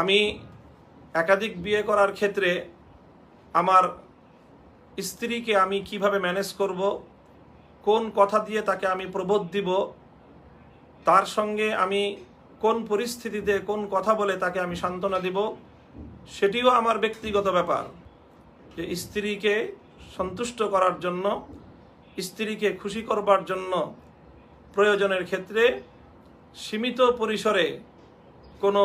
আমি একাধিক বিয়ে করার ক্ষেত্রে আমার স্ত্রীকে আমি কিভাবে ম্যানেজ করব কোন কথা দিয়ে তাকে আমি প্রবোধ দিব তার সঙ্গে আমি কোন পরিস্থিতিতে কোন কথা বলে তাকে আমি সান্ত্বনা দিব সেটিও আমার ব্যক্তিগত ব্যাপার যে স্ত্রীকে সন্তুষ্ট করার জন্য স্ত্রীকে খুশি করবার জন্য প্রয়োজনের ক্ষেত্রে সীমিত পরিসরে কোনো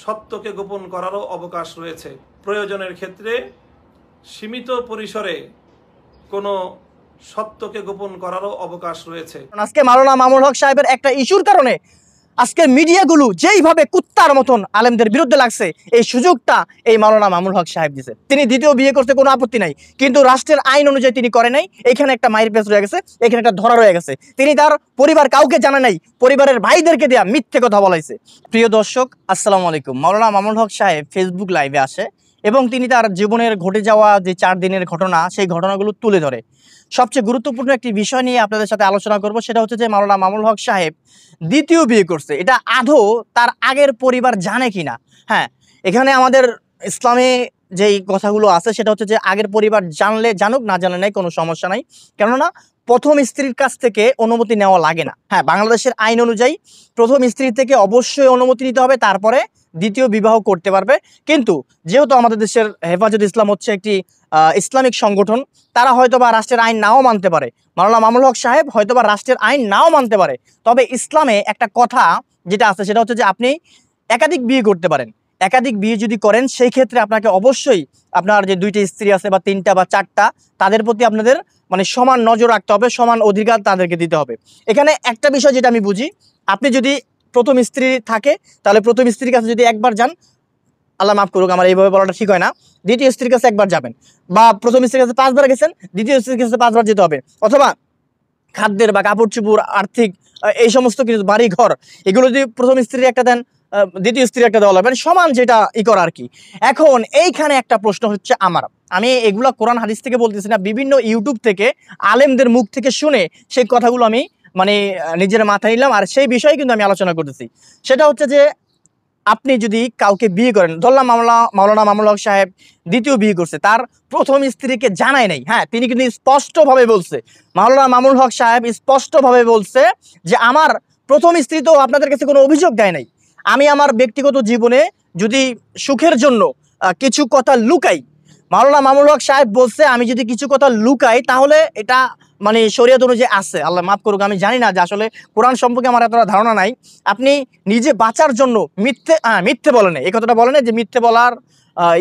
সত্যকে গোপন করারও অবকাশ রয়েছে প্রয়োজনের ক্ষেত্রে সীমিত পরিসরে কোনো সত্যকে গোপন করারও অবকাশ রয়েছে আজকে মাওলানা মামুল হক সাহেবের একটা ইস্যুর কারণে আজকে মিডিয়াগুলো যেইভাবে কুত্তার মতন আলেমদের বিরুদ্ধে লাগছে এই সুযোগটা এই মাওলানা মামুল হক সাহেব দিছে তিনি দ্বিতীয় বিয়ে করতে কোনো আপত্তি নাই কিন্তু রাষ্ট্রের আইন অনুযায়ী তিনি করে নাই এখানে একটা মায়ের পেস রয়ে গেছে এখানে একটা ধরা রয়ে গেছে তিনি তার পরিবার কাউকে জানে নাই পরিবারের ভাইদেরকে দেয়া মিথ্যে কথা বলাইছে প্রিয় দর্শক আসসালামু আলাইকুম মাওলানা মামুল হক সাহেব ফেসবুক লাইভে আসে এবং তিনি তার জীবনের ঘটে যাওয়া যে চার দিনের ঘটনা সেই ঘটনাগুলো তুলে ধরে সবচেয়ে গুরুত্বপূর্ণ একটি বিষয় নিয়ে আপনাদের সাথে আলোচনা করব সেটা হচ্ছে যে মাওলানা মামুল হক সাহেব দ্বিতীয় বিয়ে করছে এটা আধো তার আগের পরিবার জানে কি না হ্যাঁ এখানে আমাদের ইসলামে যেই কথাগুলো আছে সেটা হচ্ছে যে আগের পরিবার জানলে জানুক না জানলে নাই কোনো সমস্যা নাই কেননা প্রথম স্ত্রীর কাছ থেকে অনুমতি নেওয়া লাগে না হ্যাঁ বাংলাদেশের আইন অনুযায়ী প্রথম স্ত্রী থেকে অবশ্যই অনুমতি নিতে হবে তারপরে দ্বিতীয় বিবাহ করতে পারবে কিন্তু যেহেতু আমাদের দেশের হেফাজত ইসলাম হচ্ছে একটি ইসলামিক সংগঠন তারা হয়তোবা রাষ্ট্রের আইন নাও মানতে পারে মাওলানা মামুল হক সাহেব হয়তোবা রাষ্ট্রের আইন নাও মানতে পারে তবে ইসলামে একটা কথা যেটা আছে সেটা হচ্ছে যে আপনি একাধিক বিয়ে করতে পারেন একাধিক বিয়ে যদি করেন সেই ক্ষেত্রে আপনাকে অবশ্যই আপনার যে দুইটা স্ত্রী আছে বা তিনটা বা চারটা তাদের প্রতি আপনাদের মানে সমান নজর রাখতে হবে সমান অধিকার তাদেরকে দিতে হবে এখানে একটা বিষয় যেটা আমি বুঝি আপনি যদি প্রথম স্ত্রী থাকে তাহলে প্রথম স্ত্রীর কাছে যদি একবার যান আল্লাহ মাফ করুক আমার এইভাবে বলাটা ঠিক হয় না দ্বিতীয় স্ত্রীর কাছে একবার যাবেন বা প্রথম স্ত্রীর কাছে পাঁচবার গেছেন দ্বিতীয় স্ত্রীর কাছে পাঁচবার যেতে হবে অথবা খাদ্যের বা কাপড় চুপুর আর্থিক এই সমস্ত কিছু বাড়ি ঘর এগুলো যদি প্রথম স্ত্রী একটা দেন দ্বিতীয় স্ত্রী একটা দেওয়া লাগবে মানে সমান যেটা ই করা আর কি এখন এইখানে একটা প্রশ্ন হচ্ছে আমার আমি এগুলো কোরআন হাদিস থেকে বলতেছি না বিভিন্ন ইউটিউব থেকে আলেমদের মুখ থেকে শুনে সেই কথাগুলো আমি মানে নিজের মাথায় নিলাম আর সেই বিষয়ে কিন্তু আমি আলোচনা করতেছি সেটা হচ্ছে যে আপনি যদি কাউকে বিয়ে করেন ধরলাম মামলা মাওলানা মামুল হক সাহেব দ্বিতীয় বিয়ে করছে তার প্রথম স্ত্রীকে জানায় নাই হ্যাঁ তিনি কিন্তু স্পষ্টভাবে বলছে মাওলানা মামুল হক সাহেব স্পষ্টভাবে বলছে যে আমার প্রথম স্ত্রী তো আপনাদের কাছে কোনো অভিযোগ দেয় নাই আমি আমার ব্যক্তিগত জীবনে যদি সুখের জন্য কিছু কথা লুকাই মাওলানা মামুল হক সাহেব বলছে আমি যদি কিছু কথা লুকাই তাহলে এটা মানে শরীয়ত অনুযায়ী আছে আল্লাহ মাফ করুক আমি জানি না যে আসলে কোরআন সম্পর্কে আমার এতটা ধারণা নাই আপনি নিজে বাঁচার জন্য মিথ্যে হ্যাঁ মিথ্যে বলেন এই কথাটা বলে যে মিথ্যে বলার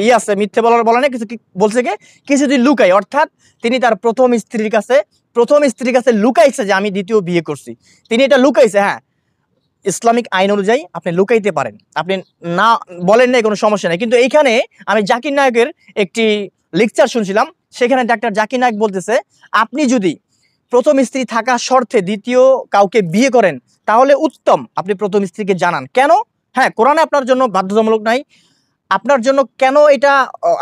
ই আছে মিথ্যে বলার বলে কিছু বলছে কি কিছু যদি লুকাই অর্থাৎ তিনি তার প্রথম স্ত্রীর কাছে প্রথম স্ত্রীর কাছে লুকাইছে যে আমি দ্বিতীয় বিয়ে করছি তিনি এটা লুকাইছে হ্যাঁ ইসলামিক আইন অনুযায়ী আপনি লুকাইতে পারেন আপনি না বলেন নাই কোনো সমস্যা নেই কিন্তু এইখানে আমি জাকির নায়কের একটি লেকচার শুনছিলাম সেখানে ডাক্তার জাকির নায়ক বলতেছে আপনি যদি প্রথম স্ত্রী থাকা শর্তে দ্বিতীয় কাউকে বিয়ে করেন তাহলে উত্তম আপনি প্রথম স্ত্রীকে জানান কেন হ্যাঁ কোরআনে আপনার জন্য বাধ্যতামূলক নাই আপনার জন্য কেন এটা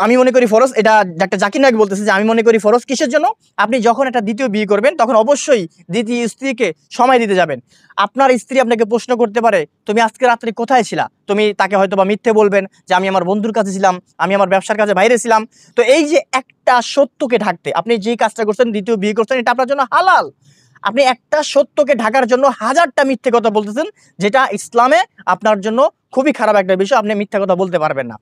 আমি মনে করি ফরজ এটা ডাক্তার জাকির নায়ক বলতেছে যে আমি মনে করি ফরজ কিসের জন্য আপনি যখন একটা দ্বিতীয় বিয়ে করবেন তখন অবশ্যই দ্বিতীয় স্ত্রীকে সময় দিতে যাবেন আপনার স্ত্রী আপনাকে প্রশ্ন করতে পারে তুমি আজকে রাত্রে কোথায় ছিলা তুমি তাকে হয়তো বা মিথ্যে বলবেন যে আমি আমার বন্ধুর কাছে ছিলাম আমি আমার ব্যবসার কাছে বাইরে ছিলাম তো এই যে একটা সত্যকে ঢাকতে আপনি যেই কাজটা করছেন দ্বিতীয় বিয়ে করছেন এটা আপনার জন্য হালাল আপনি একটা সত্যকে ঢাকার জন্য হাজারটা মিথ্যে কথা বলতেছেন যেটা ইসলামে আপনার জন্য খুবই খারাপ একটা বিষয় আপনি মিথ্যা কথা বলতে পারবেন না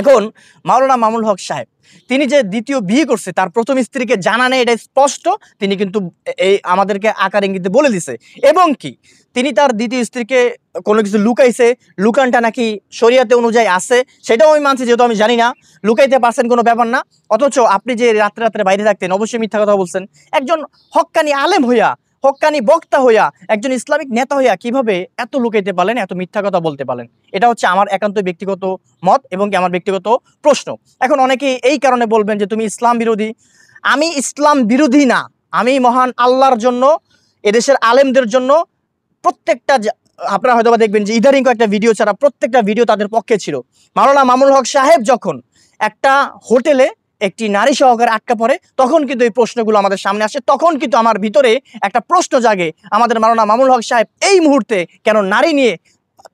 এখন মাওলানা মামুল হক সাহেব তিনি যে দ্বিতীয় বিয়ে করছে তার প্রথম স্ত্রীকে জানা নেই এটা স্পষ্ট তিনি কিন্তু এই আমাদেরকে আকার ইঙ্গিতে বলে দিছে এবং কি তিনি তার দ্বিতীয় স্ত্রীকে কোনো কিছু লুকাইছে লুকানটা নাকি শরিয়াতে অনুযায়ী আছে সেটাও আমি মানছি যেহেতু আমি জানি না লুকাইতে পারছেন কোনো ব্যাপার না অথচ আপনি যে রাত্রে রাত্রে বাইরে থাকতেন অবশ্যই মিথ্যা কথা বলছেন একজন হকানি আলেম হইয়া হকানি বক্তা হইয়া একজন ইসলামিক নেতা হইয়া কিভাবে এত লুকাইতে পারেন এত মিথ্যা কথা বলতে পারেন এটা হচ্ছে আমার একান্ত ব্যক্তিগত মত এবং কি আমার ব্যক্তিগত প্রশ্ন এখন অনেকে এই কারণে বলবেন যে তুমি ইসলাম বিরোধী আমি ইসলাম বিরোধী না আমি মহান আল্লাহর জন্য এদেশের আলেমদের জন্য প্রত্যেকটা আপনারা হয়তোবা দেখবেন যে ইদারিং কয়েকটা ভিডিও ছাড়া প্রত্যেকটা ভিডিও তাদের পক্ষে ছিল মাওলানা মামুল হক সাহেব যখন একটা হোটেলে একটি নারী সহকারে আটকা পড়ে তখন কিন্তু এই প্রশ্নগুলো আমাদের সামনে আসে তখন কিন্তু আমার ভিতরে একটা প্রশ্ন জাগে আমাদের মারোনা মামুল হক সাহেব এই মুহূর্তে কেন নারী নিয়ে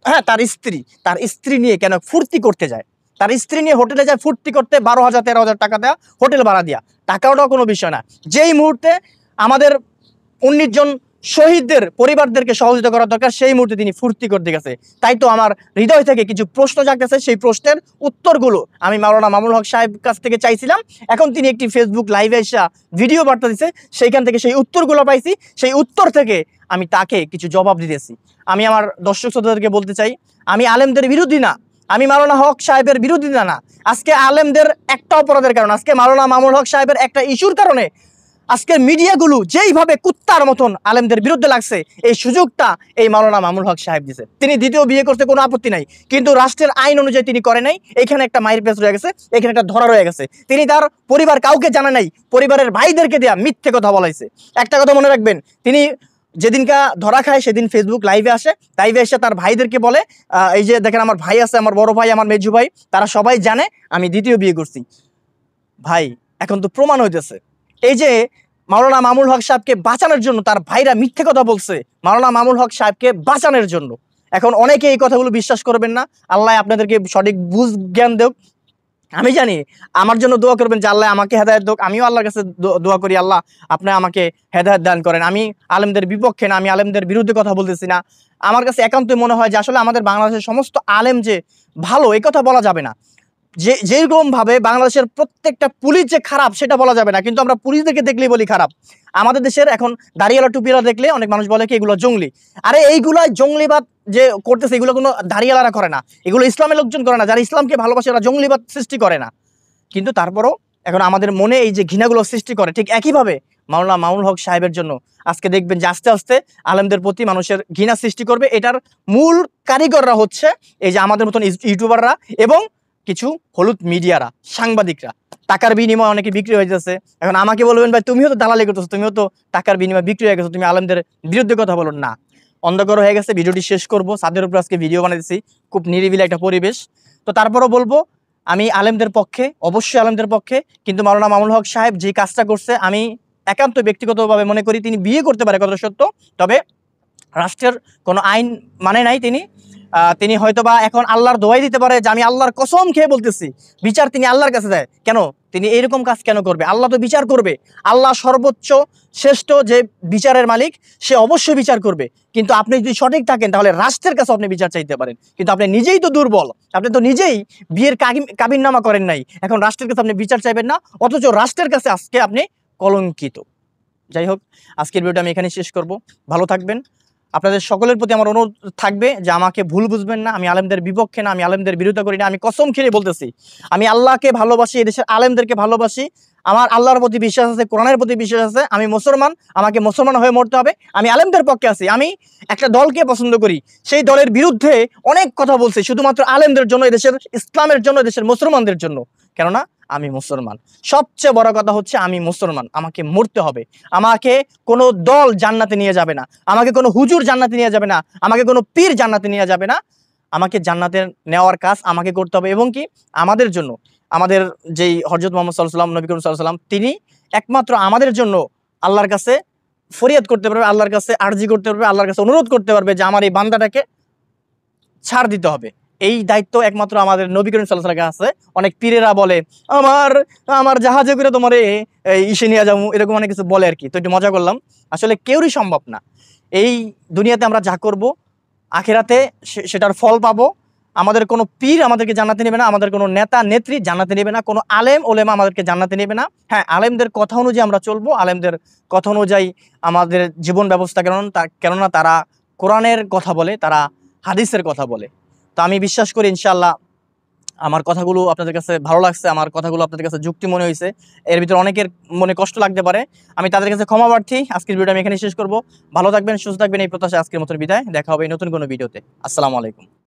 হ্যাঁ তার স্ত্রী তার স্ত্রী নিয়ে কেন ফুর্তি করতে যায় তার স্ত্রী নিয়ে হোটেলে যায় ফুর্তি করতে বারো হাজার তেরো হাজার টাকা দেওয়া হোটেল ভাড়া দেওয়া টাকাওটাও কোনো বিষয় না যেই মুহূর্তে আমাদের উনিশ জন শহীদদের পরিবারদেরকে সহযোগিতা করা দরকার সেই মুহূর্তে তিনি ফুর্তি করতে গেছে তাই তো আমার হৃদয় থেকে কিছু প্রশ্ন জাগতেছে সেই প্রশ্নের উত্তরগুলো আমি মাওলানা মামুল হক সাহেব কাছ থেকে চাইছিলাম এখন তিনি একটি ফেসবুক লাইভে এসে ভিডিও বার্তা দিছে সেইখান থেকে সেই উত্তরগুলো পাইছি সেই উত্তর থেকে আমি তাকে কিছু জবাব দিতেছি আমি আমার দর্শক শ্রোতাদেরকে বলতে চাই আমি আলেমদের বিরোধী না আমি মাওলানা হক সাহেবের বিরোধী না আজকে আলেমদের একটা অপরাধের কারণে আজকে মাওলানা মামুল হক সাহেবের একটা ইস্যুর কারণে আজকের মিডিয়াগুলো যেইভাবে কুত্তার মতন আলেমদের বিরুদ্ধে লাগছে এই সুযোগটা এই মাওলানা মামুল হক সাহেব দিছে তিনি দ্বিতীয় বিয়ে করতে কোনো আপত্তি নাই কিন্তু রাষ্ট্রের আইন অনুযায়ী তিনি করে নাই এখানে একটা মায়ের পেস রয়ে গেছে এখানে একটা ধরা রয়ে গেছে তিনি তার পরিবার কাউকে জানা নাই পরিবারের ভাইদেরকে দেয়া মিথ্যে কথা বলাইছে একটা কথা মনে রাখবেন তিনি যেদিনকা ধরা খায় সেদিন ফেসবুক লাইভে আসে লাইভে এসে তার ভাইদেরকে বলে এই যে দেখেন আমার ভাই আছে আমার বড় ভাই আমার মেজু ভাই তারা সবাই জানে আমি দ্বিতীয় বিয়ে করছি ভাই এখন তো প্রমাণ হইতেছে এই যে মাওলানা মামুল হক সাহেবকে বাঁচানোর জন্য তার ভাইরা মিথ্যে কথা বলছে মাওলানা মামুল হক সাহেবকে বাঁচানোর জন্য এখন অনেকে এই কথাগুলো বিশ্বাস করবেন না আল্লাহ আপনাদেরকে সঠিক বুঝ জ্ঞান দেব আমি জানি আমার জন্য দোয়া করবেন যে আল্লাহ আমাকে হেদায়ত দোক আমিও আল্লাহর কাছে দোয়া করি আল্লাহ আপনি আমাকে হেদায়ত দান করেন আমি আলেমদের বিপক্ষে না আমি আলেমদের বিরুদ্ধে কথা বলতেছি না আমার কাছে একান্তই মনে হয় যে আসলে আমাদের বাংলাদেশের সমস্ত আলেম যে ভালো এ কথা বলা যাবে না যে যেরকমভাবে বাংলাদেশের প্রত্যেকটা পুলিশ যে খারাপ সেটা বলা যাবে না কিন্তু আমরা পুলিশদেরকে দেখলেই বলি খারাপ আমাদের দেশের এখন দাঁড়িয়ালা টুপিয়ালা দেখলে অনেক মানুষ বলে কি এগুলো জঙ্গলি আরে এইগুলো জঙ্গলিবাদ যে করতেছে এগুলো কোনো দাঁড়িয়ালারা করে না এগুলো ইসলামের লোকজন করে না যারা ইসলামকে ভালোবাসে ওরা জঙ্গলিবাদ সৃষ্টি করে না কিন্তু তারপরও এখন আমাদের মনে এই যে ঘৃণাগুলো সৃষ্টি করে ঠিক একইভাবে মাওলা মাউল হক সাহেবের জন্য আজকে দেখবেন যে আস্তে আস্তে আলেমদের প্রতি মানুষের ঘৃণা সৃষ্টি করবে এটার মূল কারিগররা হচ্ছে এই যে আমাদের মতন ইউটিউবাররা এবং কিছু হলুদ মিডিয়ারা সাংবাদিকরা টাকার বিনিময়ে অনেকে বিক্রি হয়ে যাচ্ছে এখন আমাকে বলবেন ভাই তুমিও তো দালালি করতেছো তুমিও তো টাকার বিনিময়ে বিক্রি হয়ে গেছো তুমি আলমদের বিরুদ্ধে কথা বলো না অন্ধকার হয়ে গেছে ভিডিওটি শেষ করব ছাদের উপর আজকে ভিডিও বানাইছি খুব নিরিবিলি একটা পরিবেশ তো তারপরও বলবো আমি আলেমদের পক্ষে অবশ্যই আলেমদের পক্ষে কিন্তু মাওলানা মামুল হক সাহেব যে কাজটা করছে আমি একান্ত ব্যক্তিগতভাবে মনে করি তিনি বিয়ে করতে পারে কত সত্য তবে রাষ্ট্রের কোনো আইন মানে নাই তিনি তিনি হয়তোবা এখন আল্লাহর দোয়াই দিতে পারে যে আমি আল্লাহর কসম খেয়ে বলতেছি বিচার তিনি আল্লাহর কাছে দেয় কেন তিনি এরকম কাজ কেন করবে আল্লাহ তো বিচার করবে আল্লাহ সর্বোচ্চ শ্রেষ্ঠ যে বিচারের মালিক সে অবশ্যই বিচার করবে কিন্তু আপনি যদি সঠিক থাকেন তাহলে রাষ্ট্রের কাছে আপনি বিচার চাইতে পারেন কিন্তু আপনি নিজেই তো দুর্বল আপনি তো নিজেই বিয়ের নামা করেন নাই এখন রাষ্ট্রের কাছে আপনি বিচার চাইবেন না অথচ রাষ্ট্রের কাছে আজকে আপনি কলঙ্কিত যাই হোক আজকের ভিডিওটা আমি এখানে শেষ করব ভালো থাকবেন আপনাদের সকলের প্রতি আমার অনুরোধ থাকবে যে আমাকে ভুল বুঝবেন না আমি আলেমদের বিপক্ষে না আমি আলেমদের বিরোধিতা করি না আমি কসম খেয়ে বলতেছি আমি আল্লাহকে ভালোবাসি এদেশের আলেমদেরকে ভালোবাসি আমার আল্লাহর প্রতি বিশ্বাস আছে কোরআনের প্রতি বিশ্বাস আছে আমি মুসলমান আমাকে মুসলমান হয়ে মরতে হবে আমি আলেমদের পক্ষে আছি আমি একটা দলকে পছন্দ করি সেই দলের বিরুদ্ধে অনেক কথা বলছি শুধুমাত্র আলেমদের জন্য এদেশের ইসলামের জন্য এদেশের মুসলমানদের জন্য কেননা আমি মুসলমান সবচেয়ে বড় কথা হচ্ছে আমি মুসলমান আমাকে মরতে হবে আমাকে কোনো দল জান্নাতে নিয়ে যাবে না আমাকে কোনো হুজুর জান্নাতে নিয়ে যাবে না আমাকে কোনো পীর জান্নাতে নিয়ে যাবে না আমাকে জান্নাতে নেওয়ার কাজ আমাকে করতে হবে এবং কি আমাদের জন্য আমাদের যেই হরজত মোহাম্মদ সাল্লাম নবী করিম সাল্লাম তিনি একমাত্র আমাদের জন্য আল্লাহর কাছে ফরিয়াদ করতে পারবে আল্লাহর কাছে আর্জি করতে পারবে আল্লাহর কাছে অনুরোধ করতে পারবে যে আমার এই বান্দাটাকে ছাড় দিতে হবে এই দায়িত্ব একমাত্র আমাদের নবী করিম সাল্লাহ সাল্লামকে আছে অনেক পীরেরা বলে আমার আমার জাহাজে করে তোমার ইসে নিয়ে যাবো এরকম অনেক কিছু বলে আর কি তো একটু মজা করলাম আসলে কেউরই সম্ভব না এই দুনিয়াতে আমরা যা করব আখেরাতে সেটার ফল পাবো আমাদের কোনো পীর আমাদেরকে জানাতে নেবে না আমাদের কোনো নেতা নেত্রী জানাতে নেবে না কোনো আলেম ওলেমা আমাদেরকে জানাতে নেবে না হ্যাঁ আলেমদের কথা অনুযায়ী আমরা চলবো আলেমদের কথা অনুযায়ী আমাদের জীবন ব্যবস্থা কেন কেননা তারা কোরআনের কথা বলে তারা হাদিসের কথা বলে আমি বিশ্বাস করি ইনশাল্লাহ আমার কথাগুলো আপনাদের কাছে ভালো লাগছে আমার কথাগুলো আপনাদের কাছে যুক্তি মনে হয়েছে এর ভিতরে অনেকের মনে কষ্ট লাগতে পারে আমি তাদের কাছে ক্ষমা প্রার্থী আজকের ভিডিও আমি এখানে শেষ করবো ভালো থাকবেন সুস্থ থাকবেন এই প্রত্যাশা আজকের মতন বিদায় দেখা হবে নতুন কোনো ভিডিওতে আসসালামু আলাইকুম